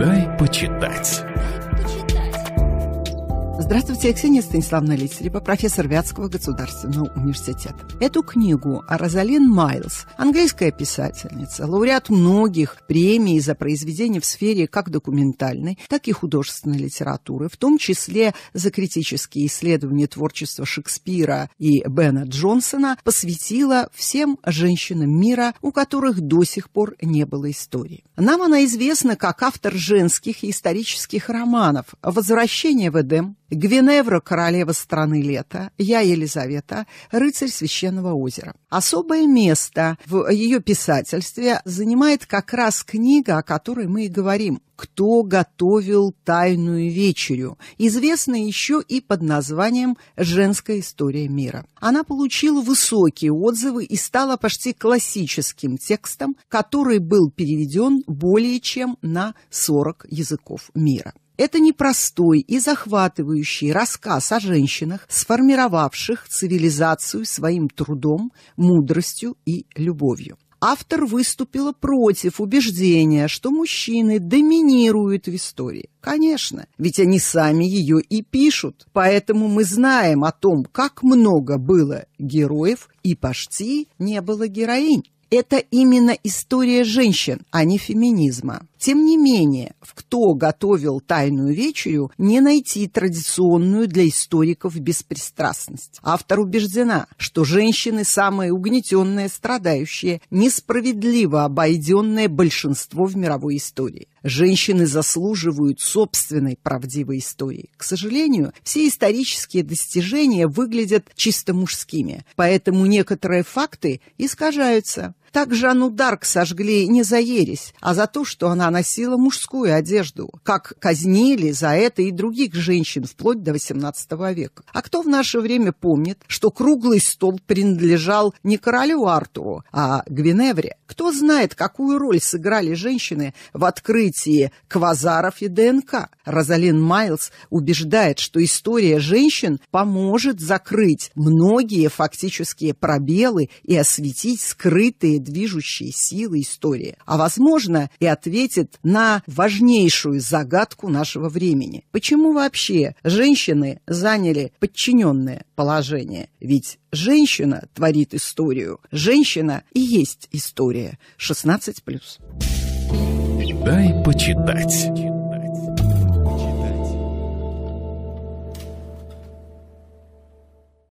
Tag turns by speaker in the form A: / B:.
A: «Дай почитать». Здравствуйте, я Ксения Станиславна Лицарева, профессор Вятского государственного университета. Эту книгу о Розалин Майлз, английская писательница, лауреат многих премий за произведения в сфере как документальной, так и художественной литературы, в том числе за критические исследования творчества Шекспира и Бена Джонсона, посвятила всем женщинам мира, у которых до сих пор не было истории. Нам она известна как автор женских и исторических романов «Возвращение в Эдем», Гвиневра, королева страны лета, я Елизавета, рыцарь священного озера. Особое место в ее писательстве занимает как раз книга, о которой мы и говорим «Кто готовил тайную вечерю», известная еще и под названием «Женская история мира». Она получила высокие отзывы и стала почти классическим текстом, который был переведен более чем на 40 языков мира. Это непростой и захватывающий рассказ о женщинах, сформировавших цивилизацию своим трудом, мудростью и любовью. Автор выступила против убеждения, что мужчины доминируют в истории. Конечно, ведь они сами ее и пишут. Поэтому мы знаем о том, как много было героев и почти не было героинь. Это именно история женщин, а не феминизма. Тем не менее, в кто готовил тайную вечерю, не найти традиционную для историков беспристрастность. Автор убеждена, что женщины самые угнетенные, страдающие, несправедливо обойденное большинство в мировой истории. Женщины заслуживают собственной правдивой истории. К сожалению, все исторические достижения выглядят чисто мужскими, поэтому некоторые факты искажаются. Так Жанну Дарк сожгли не за ересь, а за то, что она носила мужскую одежду, как казнили за это и других женщин вплоть до XVIII века. А кто в наше время помнит, что круглый стол принадлежал не королю Артуру, а Гвиневре? Кто знает, какую роль сыграли женщины в открытии квазаров и ДНК? Розалин Майлз убеждает, что история женщин поможет закрыть многие фактические пробелы и осветить скрытые движущие силы истории, а, возможно, и ответит на важнейшую загадку нашего времени. Почему вообще женщины заняли подчиненное положение? Ведь женщина творит историю. Женщина и есть история. 16+. Дай почитать.